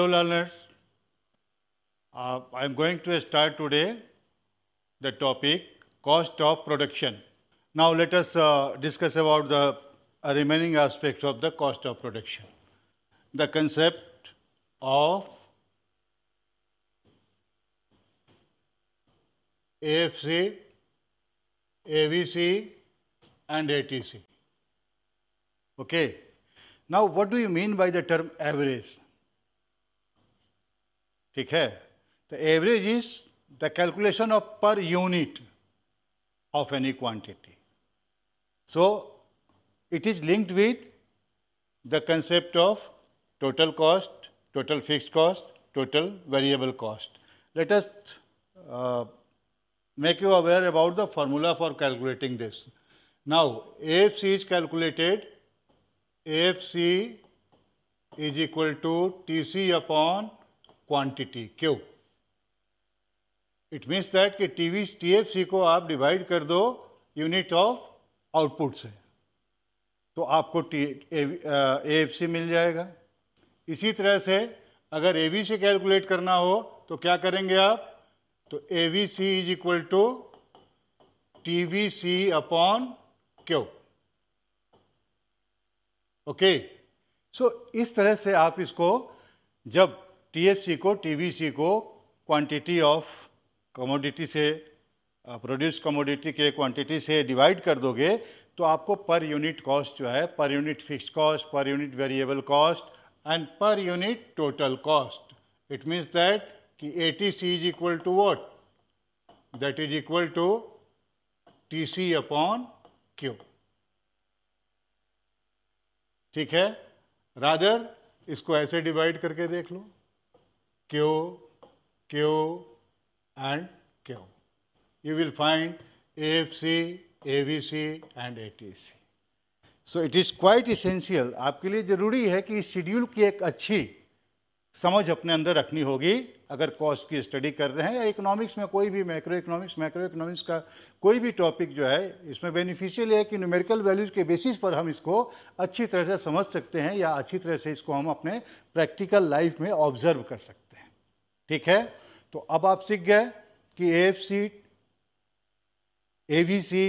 Hello learners, uh, I am going to start today the topic cost of production. Now let us uh, discuss about the uh, remaining aspects of the cost of production. The concept of AFC, AVC and ATC. Okay. Now what do you mean by the term average? ठीक है the average is the calculation of per unit of any quantity so it is linked with the concept of total cost total fix cost total variable cost let's make you aware about the formula for calculating this now F C is calculated F C is equal to T C upon quantity Q it means that कि TV TFC को आप divide कर दो unit of output से तो आपको T AFC मिल जाएगा इसी तरह से अगर एवी कैलकुलेट करना हो तो क्या करेंगे आप तो A C is equal to T V C upon Q okay so इस तरह से आप इसको जब टीएफसी को टीवीसी को क्वांटिटी ऑफ कमोडिटी से प्रोड्यूस uh, कमोडिटी के क्वांटिटी से डिवाइड कर दोगे तो आपको पर यूनिट कॉस्ट जो है per unit fix cost per unit variable cost and per unit total cost it means that कि A T C is equal to what that is equal to T C upon Q ठीक है rather इसको ऐसे divide करके देख लो Q, Q and Q. You will find AFC, AVC and ATC. So it is quite essential आपके लिए ज़रूरी है कि शेड्यूल की एक अच्छी समझ अपने अंदर रखनी होगी अगर कॉस्ट की स्टडी कर रहे हैं या इकोनॉमिक्स में कोई भी मैक्रो इकोनॉमिक्स मैक्रो इकोनॉमिक्स का कोई भी टॉपिक जो है इसमें बेनिफिशियल है कि न्यूमेरिकल वैल्यूज़ के बेसिस पर हम इसको अच्छी तरह से समझ सकते हैं या अच्छी तरह से इसको हम अपने प्रैक्टिकल लाइफ में ऑब्जर्व कर सकते हैं ठीक है तो अब आप सीख गए कि एफ सी ए वी सी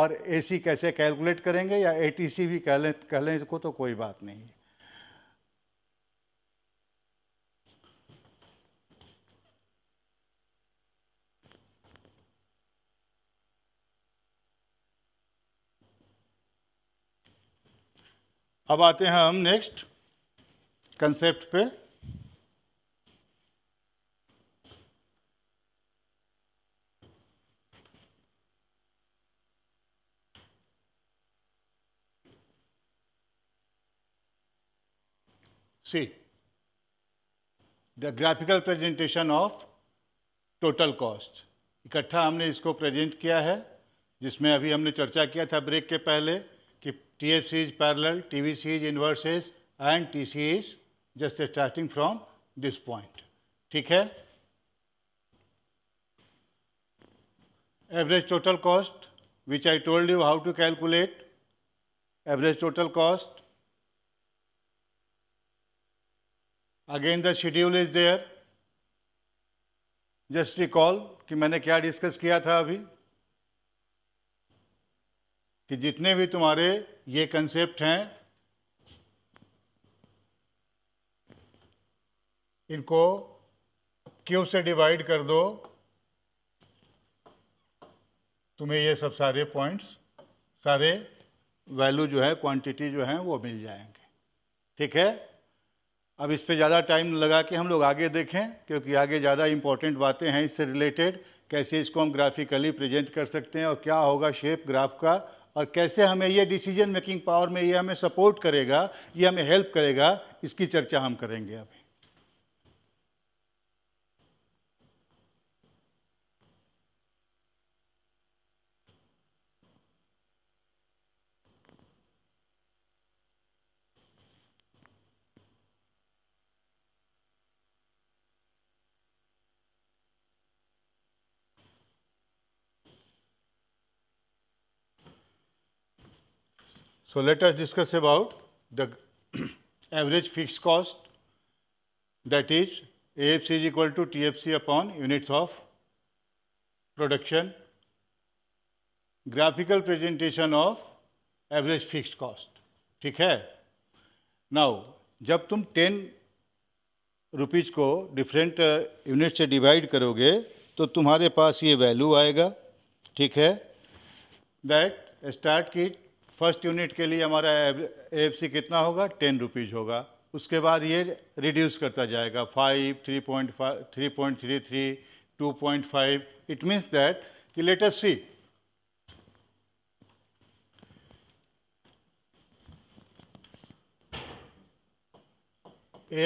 और ए सी कैसे कैलकुलेट करेंगे या ए टी सी भी कह लें कह लें इसको तो कोई बात नहीं अब आते हैं हम नेक्स्ट कंसेप्ट पे see the graphical presentation of total cost इकट्ठा हमने इसको प्रेजेंट किया है जिसमें अभी हमने चर्चा किया था ब्रेक के पहले कि T F C is parallel T V C is inverses and T C is just starting from this point ठीक है average total cost which I told you how to calculate average total cost again the schedule is there just recall कि मैंने क्या discuss किया था अभी कि जितने भी तुम्हारे ये कंसेप्ट हैं इनको क्यों से डिवाइड कर दो तुम्हें ये सब सारे पॉइंट्स सारे वैल्यू जो है क्वांटिटी जो है वो मिल जाएंगे ठीक है अब इस पर ज़्यादा टाइम लगा के हम लोग आगे देखें क्योंकि आगे ज़्यादा इम्पोर्टेंट बातें हैं इससे रिलेटेड कैसे इसको हम ग्राफिकली प्रेजेंट कर सकते हैं और क्या होगा शेप ग्राफ का और कैसे हमें ये डिसीजन मेकिंग पावर में ये हमें सपोर्ट करेगा ये हमें हेल्प करेगा इसकी चर्चा हम करेंगे अभी So, let us discuss about the average fixed cost that is AFC is equal to TFC upon units of production. Graphical presentation of average fixed cost. ठीक है नाउ जब तुम टेन रुपीज़ को डिफरेंट यूनिट से divide करोगे तो तुम्हारे पास ये वैल्यू आएगा ठीक है दैट स्टार्ट की फर्स्ट यूनिट के लिए हमारा एफ कितना होगा टेन रुपीज़ होगा उसके बाद ये रिड्यूस करता जाएगा five three point five three point three three two point five it means that कि let's C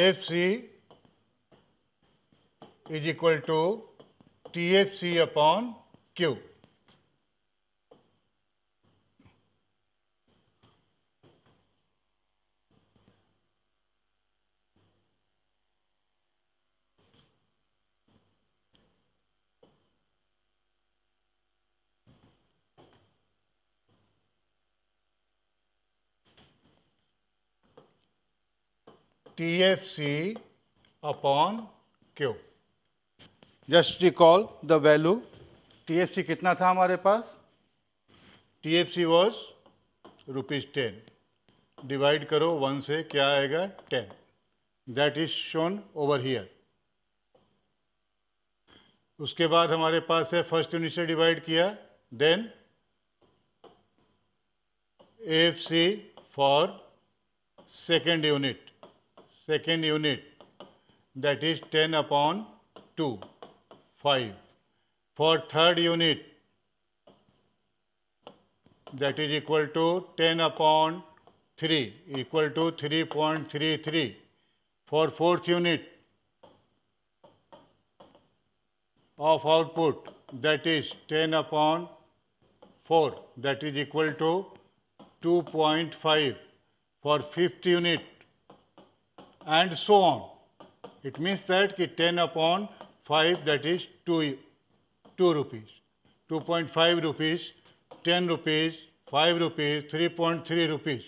F C is equal to T F C upon Q T F C upon Q just recall the value T F C कितना था हमारे पास T F C was rupees ten divide करो one से क्या आएगा ten that is shown over here उसके बाद हमारे पास है फर्स्ट यूनिट से डिवाइड किया then F C for second unit second unit that is 10 upon 2, 5. For third unit that is equal to 10 upon 3 equal to 3.33. For fourth unit of output that is 10 upon 4 that is equal to 2.5 for fifth unit and so on. It means that 10 upon 5 that is 2, 2 rupees, 2.5 rupees, 10 rupees, 5 rupees, 3.3 rupees.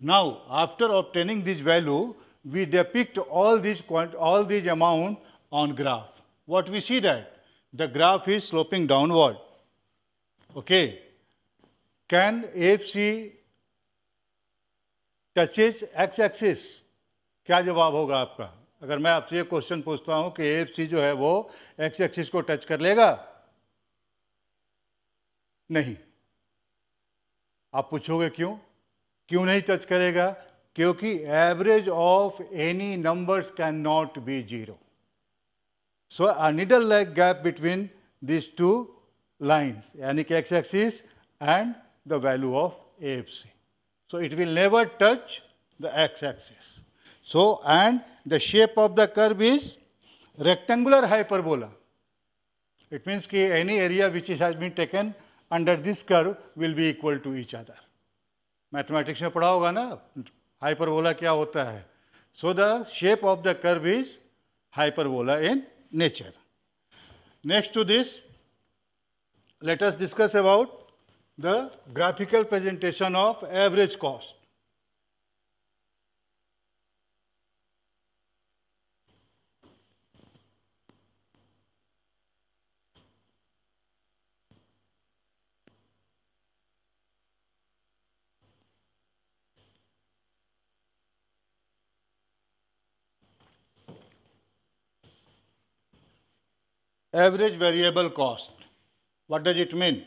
Now, after obtaining this value, we depict all these, all these amount on graph. What we see that? The graph is sloping downward. Okay. Can AFC touches x-axis? क्या जवाब होगा आपका अगर मैं आपसे ये question पूछता हूं कि एफ जो है वो एक्स एक्सिस को टच कर लेगा नहीं आप पूछोगे क्यों क्यों नहीं टच करेगा क्योंकि average of any numbers can not be zero so a needle like gap between this two lines यानी कि X axis and the value of F so it will never touch the X axis So, and the shape of the curve is rectangular hyperbola. It means ki any area which is has been taken under this curve will be equal to each other. Mathematics mein padha hoga na hyperbola kya hota hai so the shape of the curve is hyperbola in nature next to this let us discuss about the graphical presentation of average cost. Average variable cost. What does it mean?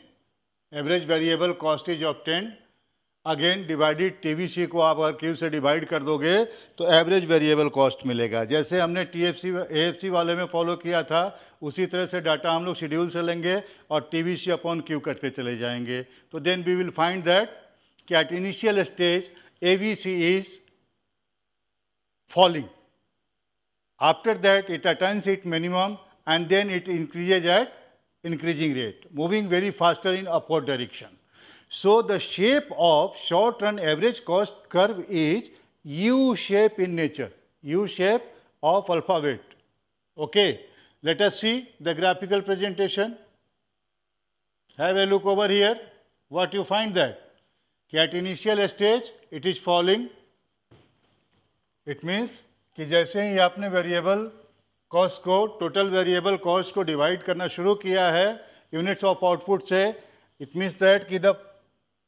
Average variable cost is obtained. Again divided TVC को आप अगर Q से divide कर दोगे तो average variable cost मिलेगा जैसे हमने टीएफसी एएफसी वाले में फॉलो किया था उसी तरह से डाटा हम लोग शेड्यूल से लेंगे और टीवीसी अपॉन क्यू करते चले जाएंगे तो then we will find that कि at initial stage AVC is falling after that it attains it minimum and then it increases at increasing rate, moving very faster in upward direction. So the shape of short run average cost curve is U shape in nature, U shape of alpha weight. Okay, let us see the graphical presentation. Have a look over here. What you find that? At initial stage, it is falling. It means कि जैसे ही आपने variable. Cost को total variable cost को divide करना शुरू किया है यूनिट्स ऑफ आउटपुट से इट मीन्स दैट कि the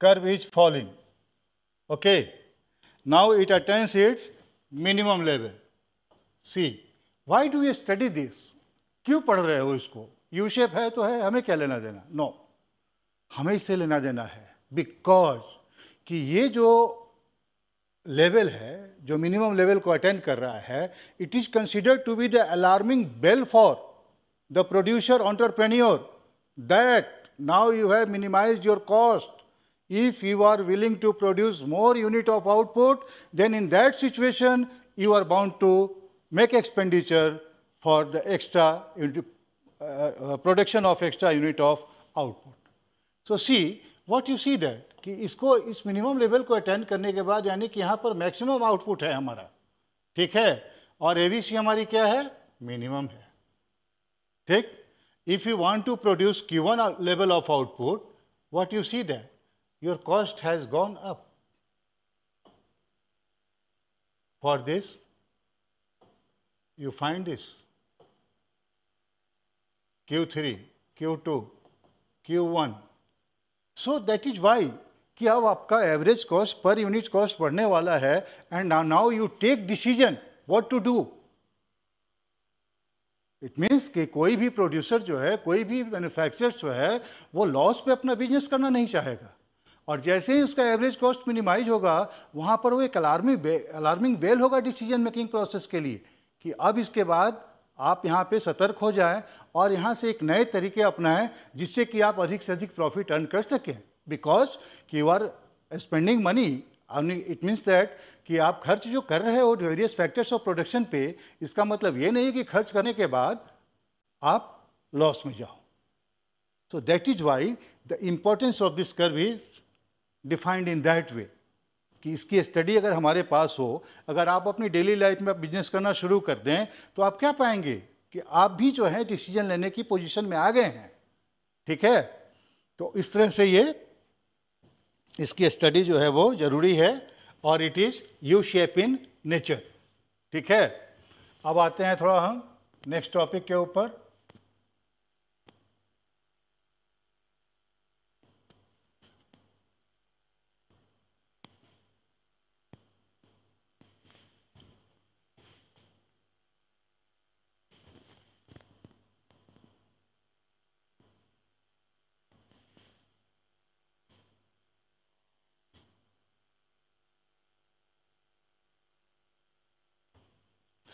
curve is falling okay now it attains its minimum level see why do you study this क्यों पढ़ रहे हो इसको यू शेप है तो है हमें क्या लेना देना नो no. हमें इससे लेना देना है बिकॉज कि ये जो Level है जो minimum level को अटेंड कर रहा है it is considered to be the the producer entrepreneur that now you have minimized your cost. If you are willing to produce more unit of output, then in that situation, you are bound to make expenditure for the extra uh, uh, production of extra unit of output. So see, what you see there कि इसको इस minimum level को attend करने के बाद यानी कि यहाँ पर मैक्सिमम आउटपुट है हमारा ठीक है और ए हमारी क्या है मिनिमम है ठीक if you want to produce Q one level of output what you see that your cost has gone up for this you find this Q three Q two Q one so that is why कि अब आपका average cost per unit cost बढ़ने वाला है and now you take decision what to do it means कि कोई भी producer जो है कोई भी मैन्युफैक्चरर जो है वो लॉस पे अपना बिजनेस करना नहीं चाहेगा और जैसे ही उसका एवरेज कॉस्ट मिनिमाइज होगा वहाँ पर वो एक अलार्मिंग अलार्मिंग बेल होगा डिसीजन मेकिंग प्रोसेस के लिए कि अब इसके बाद आप यहाँ पे सतर्क हो जाएं और यहाँ से एक नए तरीके अपनाएं जिससे कि आप अधिक से अधिक प्रॉफिट अर्न कर सकें because you are spending money it means that कि आप खर्च जो कर रहे हो वेरियस फैक्टर्स ऑफ प्रोडक्शन पे इसका मतलब ये नहीं कि खर्च करने के बाद आप लॉस में जाओ तो that is why the importance of this कर भी डिफाइंड इन दैट वे कि इसकी स्टडी अगर हमारे पास हो अगर आप अपनी डेली लाइफ में बिजनेस करना शुरू कर दें तो आप क्या पाएंगे कि आप भी जो है डिसीजन लेने की पोजिशन में आ गए हैं ठीक है तो इस तरह से ये इसकी स्टडी जो है वो ज़रूरी है और it is U shape in nature ठीक है अब आते हैं थोड़ा हम नेक्स्ट टॉपिक के ऊपर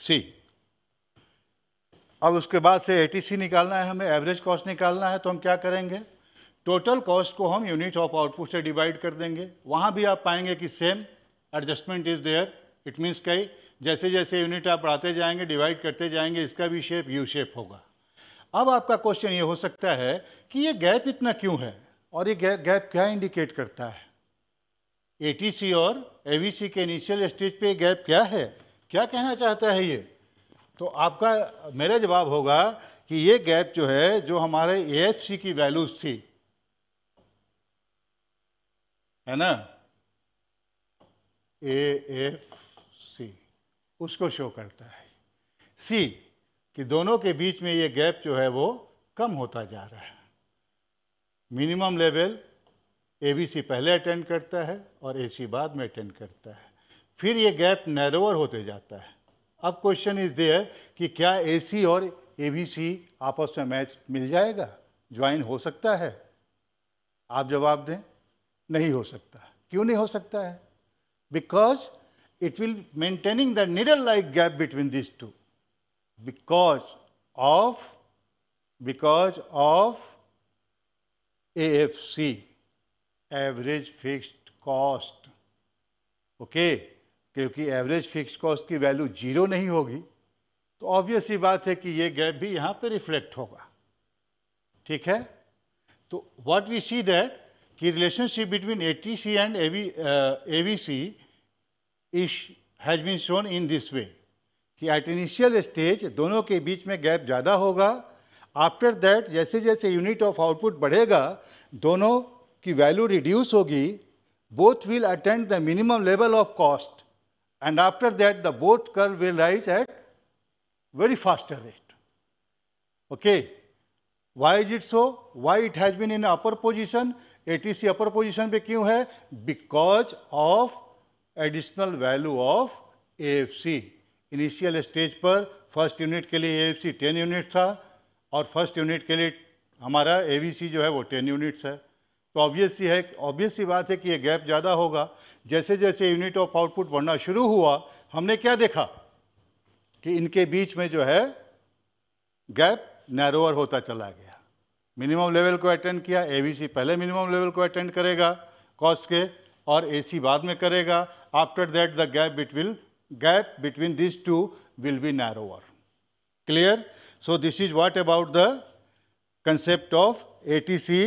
सी अब उसके बाद से एटीसी निकालना है हमें एवरेज कॉस्ट निकालना है तो हम क्या करेंगे टोटल कॉस्ट को हम यूनिट ऑफ आउटपुट से डिवाइड कर देंगे वहाँ भी आप पाएंगे कि same adjustment is there it means कई जैसे जैसे यूनिट आप बढ़ाते जाएंगे डिवाइड करते जाएंगे इसका भी शेप यू शेप होगा अब आपका क्वेश्चन ये हो सकता है कि ये गैप इतना क्यों है और ये गैप क्या इंडिकेट करता है एटीसी और एवीसी के इनिशियल स्टेज पे गैप क्या है क्या कहना चाहता है ये तो आपका मेरा जवाब होगा कि ये गैप जो है जो हमारे ए की वैल्यूज थी है ना ए एफ सी उसको शो करता है सी कि दोनों के बीच में ये गैप जो है वो कम होता जा रहा है minimum level A B C पहले अटेंड करता है और ए सी बाद में अटेंड करता है फिर ये गैप नैरोवर होते जाता है अब क्वेश्चन इज देयर कि क्या ए और ए आपस में मैच मिल जाएगा ज्वाइन हो सकता है आप जवाब दें नहीं हो सकता क्यों नहीं हो सकता है because it will maintaining the needle like gap between this two because of because of A F C average fixed cost okay क्योंकि एवरेज फिक्स कॉस्ट की वैल्यू जीरो नहीं होगी तो ऑब्वियस ही बात है कि ये गैप भी यहाँ पे रिफ्लेक्ट होगा ठीक है तो व्हाट वी सी दैट कि relationship between C and A V C is has been shown in this way कि एट इनिशियल स्टेज दोनों के बीच में गैप ज़्यादा होगा आफ्टर दैट जैसे जैसे यूनिट ऑफ आउटपुट बढ़ेगा दोनों की वैल्यू रिड्यूस होगी both will attend the minimum level of cost And after that, the both curve will rise at very faster rate. Okay. Why is it so? Why it has been in upper position? ATC upper position pe kyun hai Because of additional value of AFC. initial stage par first unit ke liye AFC 10 units tha aur first unit ke liye hamara avc jo hai wo 10 units hai तो obvious है obvious ही बात है कि ये gap ज़्यादा होगा जैसे जैसे यूनिट ऑफ आउटपुट बढ़ना शुरू हुआ हमने क्या देखा कि इनके बीच में जो है गैप नैरोअर होता चला गया मिनिमम लेवल को अटेंड किया एबीसी पहले मिनिमम लेवल को अटेंड करेगा कॉस्ट के और एसी बाद में करेगा after that the gap between gap between this two will be narrower clear so this is what about the concept of ATC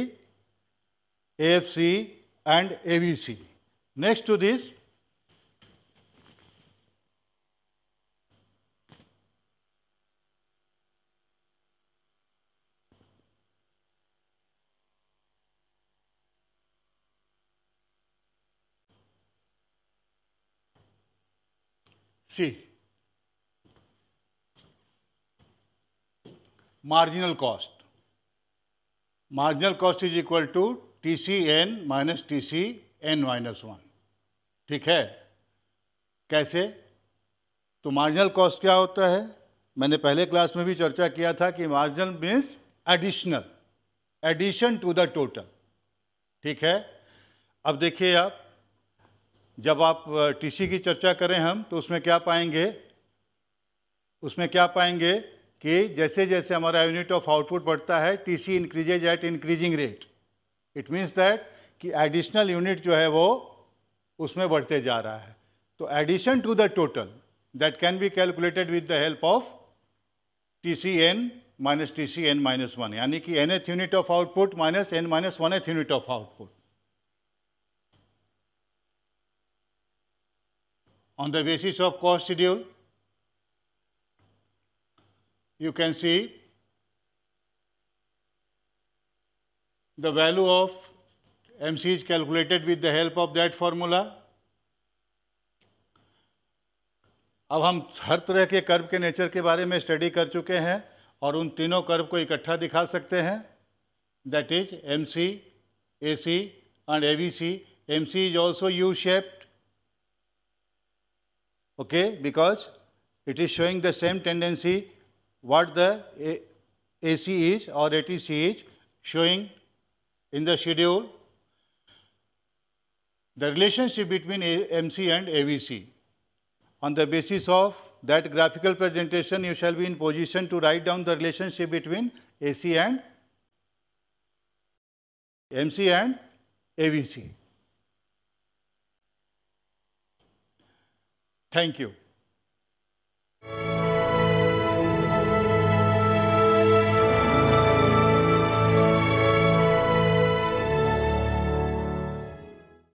AFC and AVC. Next to this, C. marginal cost. Marginal cost is equal to T C N minus T C N minus one ठीक है कैसे तो marginal cost क्या होता है मैंने पहले class में भी चर्चा किया था कि marginal means additional addition to the total ठीक है अब देखिए आप जब आप टीसी की चर्चा करें हम तो उसमें क्या पाएंगे उसमें क्या पाएंगे कि जैसे जैसे हमारा यूनिट ऑफ आउटपुट बढ़ता है TC increases at increasing rate it means that कि एडिशनल यूनिट जो है वो उसमें बढ़ते जा रहा है तो addition to the total that can be calculated with the help of T C N minus T C N minus one यानी कि nth unit of output minus N minus one th unit of output on the basis of cost schedule you can see the value of mc is calculated with the help of that formula अब हम हर तरह के curve के nature के बारे में study कर चुके हैं और उन तीनों कर्व को इकट्ठा दिखा सकते हैं that is M C A C and A B C M C is also U shaped okay because it is showing the same tendency what the A C is और A T C is showing in the schedule the relationship between MC and AVC. On the basis of that graphical presentation, you shall be in position to write down the relationship between AC and MC and AVC. Thank you.